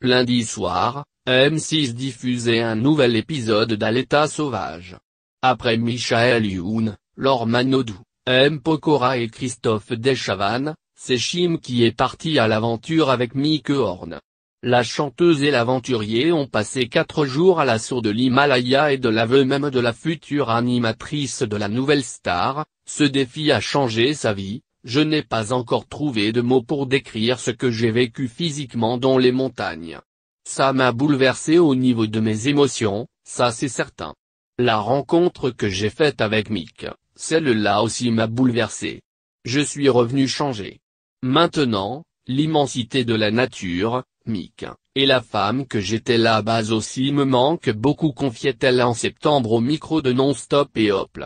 Lundi soir, M6 diffusait un nouvel épisode l'état Sauvage. Après Michael Youn, Laure Manodou, M. Pokora et Christophe Deschavannes, c'est Chim qui est parti à l'aventure avec Mike Horn. La chanteuse et l'aventurier ont passé quatre jours à l'assaut de l'Himalaya et de l'aveu même de la future animatrice de la nouvelle star, ce défi a changé sa vie, je n'ai pas encore trouvé de mots pour décrire ce que j'ai vécu physiquement dans les montagnes. Ça m'a bouleversé au niveau de mes émotions, ça c'est certain. La rencontre que j'ai faite avec Mick, celle-là aussi m'a bouleversé. Je suis revenu changé. Maintenant, l'immensité de la nature, Mick, et la femme que j'étais là-bas aussi me manque beaucoup confiait-elle en septembre au micro de Non-Stop et hop.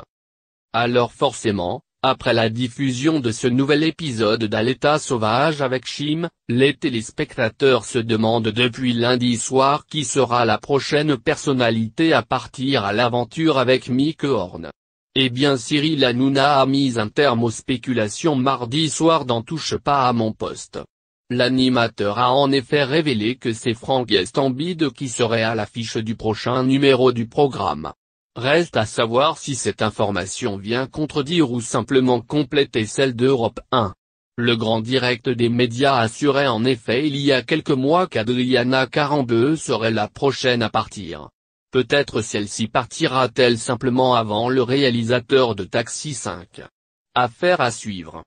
Alors forcément, après la diffusion de ce nouvel épisode d'Alétat Sauvage avec Chim, les téléspectateurs se demandent depuis lundi soir qui sera la prochaine personnalité à partir à l'aventure avec Mick Horn. Eh bien Cyril Hanouna a mis un terme aux spéculations mardi soir dans Touche pas à mon poste. L'animateur a en effet révélé que c'est Frank Estambide qui serait à l'affiche du prochain numéro du programme. Reste à savoir si cette information vient contredire ou simplement compléter celle d'Europe 1. Le grand direct des médias assurait en effet il y a quelques mois qu'Adriana 42 serait la prochaine à partir. Peut-être celle-ci partira-t-elle simplement avant le réalisateur de Taxi 5. Affaire à suivre.